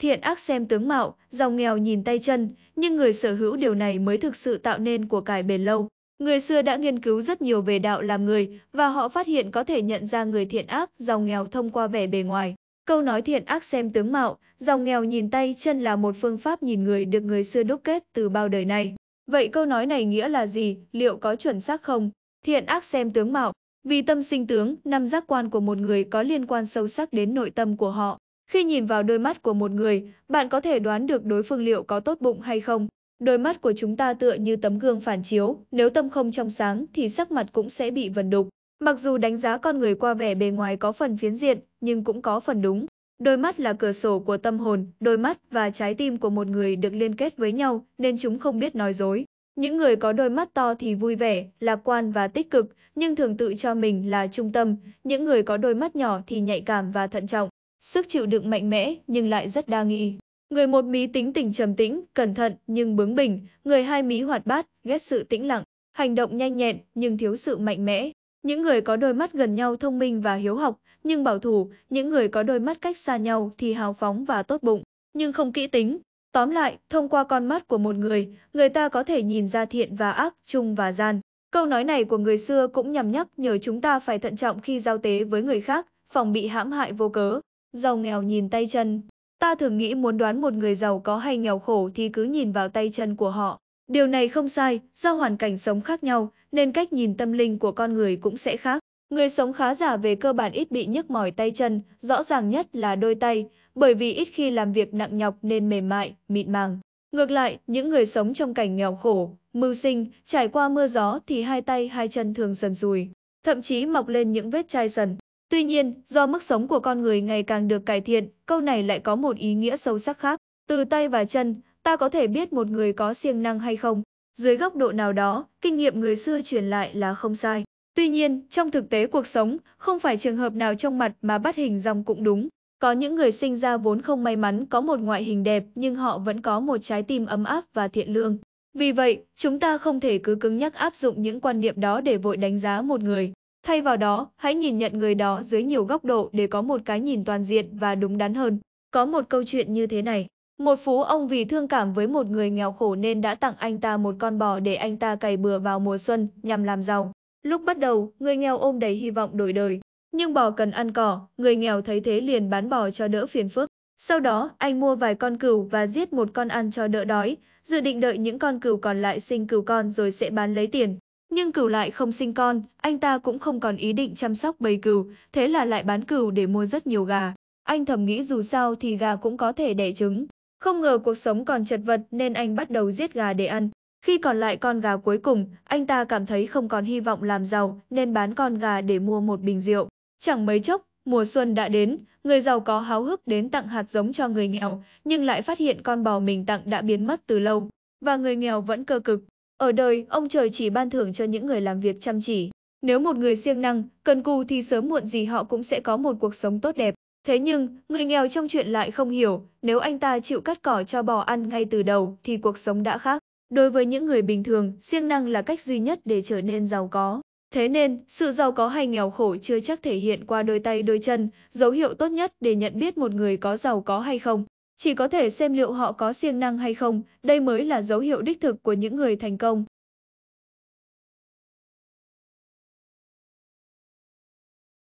Thiện ác xem tướng mạo, giàu nghèo nhìn tay chân, nhưng người sở hữu điều này mới thực sự tạo nên của cải bền lâu. Người xưa đã nghiên cứu rất nhiều về đạo làm người và họ phát hiện có thể nhận ra người thiện ác, giàu nghèo thông qua vẻ bề ngoài. Câu nói thiện ác xem tướng mạo, giàu nghèo nhìn tay chân là một phương pháp nhìn người được người xưa đúc kết từ bao đời này. Vậy câu nói này nghĩa là gì, liệu có chuẩn xác không? Thiện ác xem tướng mạo, vì tâm sinh tướng, năm giác quan của một người có liên quan sâu sắc đến nội tâm của họ. Khi nhìn vào đôi mắt của một người, bạn có thể đoán được đối phương liệu có tốt bụng hay không. Đôi mắt của chúng ta tựa như tấm gương phản chiếu, nếu tâm không trong sáng thì sắc mặt cũng sẽ bị vần đục. Mặc dù đánh giá con người qua vẻ bề ngoài có phần phiến diện, nhưng cũng có phần đúng. Đôi mắt là cửa sổ của tâm hồn, đôi mắt và trái tim của một người được liên kết với nhau nên chúng không biết nói dối. Những người có đôi mắt to thì vui vẻ, lạc quan và tích cực, nhưng thường tự cho mình là trung tâm. Những người có đôi mắt nhỏ thì nhạy cảm và thận trọng. Sức chịu đựng mạnh mẽ nhưng lại rất đa nghi. Người một mí tính tình trầm tĩnh, cẩn thận nhưng bướng bỉnh, người hai mí hoạt bát, ghét sự tĩnh lặng, hành động nhanh nhẹn nhưng thiếu sự mạnh mẽ. Những người có đôi mắt gần nhau thông minh và hiếu học, nhưng bảo thủ, những người có đôi mắt cách xa nhau thì hào phóng và tốt bụng, nhưng không kỹ tính. Tóm lại, thông qua con mắt của một người, người ta có thể nhìn ra thiện và ác, chung và gian. Câu nói này của người xưa cũng nhằm nhắc nhở chúng ta phải thận trọng khi giao tế với người khác, phòng bị hãm hại vô cớ giàu nghèo nhìn tay chân. Ta thường nghĩ muốn đoán một người giàu có hay nghèo khổ thì cứ nhìn vào tay chân của họ. Điều này không sai, do hoàn cảnh sống khác nhau nên cách nhìn tâm linh của con người cũng sẽ khác. Người sống khá giả về cơ bản ít bị nhức mỏi tay chân, rõ ràng nhất là đôi tay, bởi vì ít khi làm việc nặng nhọc nên mềm mại, mịn màng. Ngược lại, những người sống trong cảnh nghèo khổ, mưu sinh, trải qua mưa gió thì hai tay hai chân thường dần rùi, thậm chí mọc lên những vết chai dần. Tuy nhiên, do mức sống của con người ngày càng được cải thiện, câu này lại có một ý nghĩa sâu sắc khác. Từ tay và chân, ta có thể biết một người có siêng năng hay không. Dưới góc độ nào đó, kinh nghiệm người xưa truyền lại là không sai. Tuy nhiên, trong thực tế cuộc sống, không phải trường hợp nào trong mặt mà bắt hình dòng cũng đúng. Có những người sinh ra vốn không may mắn có một ngoại hình đẹp nhưng họ vẫn có một trái tim ấm áp và thiện lương. Vì vậy, chúng ta không thể cứ cứng nhắc áp dụng những quan niệm đó để vội đánh giá một người. Thay vào đó, hãy nhìn nhận người đó dưới nhiều góc độ để có một cái nhìn toàn diện và đúng đắn hơn. Có một câu chuyện như thế này. Một phú ông vì thương cảm với một người nghèo khổ nên đã tặng anh ta một con bò để anh ta cày bừa vào mùa xuân nhằm làm giàu. Lúc bắt đầu, người nghèo ôm đầy hy vọng đổi đời. Nhưng bò cần ăn cỏ, người nghèo thấy thế liền bán bò cho đỡ phiền phức. Sau đó, anh mua vài con cừu và giết một con ăn cho đỡ đói, dự định đợi những con cừu còn lại sinh cừu con rồi sẽ bán lấy tiền. Nhưng cừu lại không sinh con, anh ta cũng không còn ý định chăm sóc bầy cừu, thế là lại bán cừu để mua rất nhiều gà. Anh thầm nghĩ dù sao thì gà cũng có thể đẻ trứng. Không ngờ cuộc sống còn chật vật nên anh bắt đầu giết gà để ăn. Khi còn lại con gà cuối cùng, anh ta cảm thấy không còn hy vọng làm giàu nên bán con gà để mua một bình rượu. Chẳng mấy chốc, mùa xuân đã đến, người giàu có háo hức đến tặng hạt giống cho người nghèo, nhưng lại phát hiện con bò mình tặng đã biến mất từ lâu, và người nghèo vẫn cơ cực. Ở đời, ông trời chỉ ban thưởng cho những người làm việc chăm chỉ. Nếu một người siêng năng, cần cù thì sớm muộn gì họ cũng sẽ có một cuộc sống tốt đẹp. Thế nhưng, người nghèo trong chuyện lại không hiểu, nếu anh ta chịu cắt cỏ cho bò ăn ngay từ đầu thì cuộc sống đã khác. Đối với những người bình thường, siêng năng là cách duy nhất để trở nên giàu có. Thế nên, sự giàu có hay nghèo khổ chưa chắc thể hiện qua đôi tay đôi chân, dấu hiệu tốt nhất để nhận biết một người có giàu có hay không. Chỉ có thể xem liệu họ có siêng năng hay không, đây mới là dấu hiệu đích thực của những người thành công.